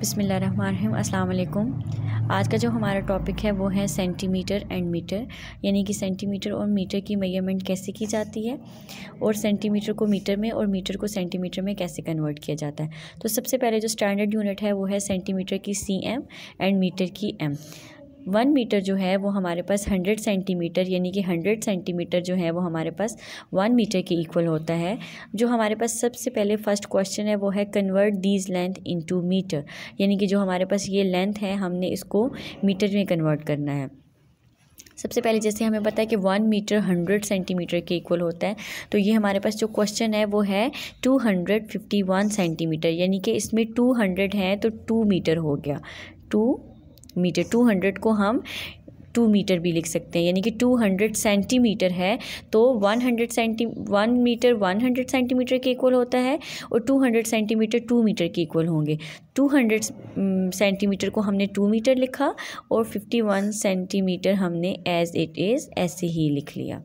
बसमिल अल्लाम आज का जो हमारा टॉपिक है वो है सेंटीमीटर एंड मीटर यानी कि सेंटीमीटर और मीटर की मेजरमेंट कैसे की जाती है और सेंटीमीटर को मीटर में और मीटर को सेंटीमीटर में कैसे कन्वर्ट किया जाता है तो सबसे पहले जो स्टैंडर्ड यूनिट है वो है सेंटीमीटर की सी एम एंड मीटर की एम वन मीटर जो है वो हमारे पास हंड्रेड सेंटीमीटर यानी कि हंड्रेड सेंटीमीटर जो है वो हमारे पास वन मीटर के इक्वल होता है जो हमारे पास सबसे पहले फ़र्स्ट क्वेश्चन है वो है convert these length into metre यानी कि जो हमारे पास ये लेंथ है हमने इसको मीटर में कन्वर्ट करना है सबसे पहले जैसे हमें पता है कि वन मीटर हंड्रेड सेंटीमीटर के इक्वल होता है तो ये हमारे पास जो क्वेश्चन है वो है two hundred fifty one centimetre यानी कि इसमें टू हंड्रेड है तो टू मीटर हो गया टू मीटर टू हंड्रेड को हम टू मीटर भी लिख सकते हैं यानी कि टू हंड्रेड सेंटीमीटर है तो one hundred centi one metre one hundred centimetre के इक्वल होता है और two hundred centimetre two metre के इक्वल होंगे टू हंड्रेड सेंटीमीटर को हमने टू मीटर लिखा और फिफ्टी वन सेंटीमीटर हमने एज़ इट इज़ ऐसे ही लिख लिया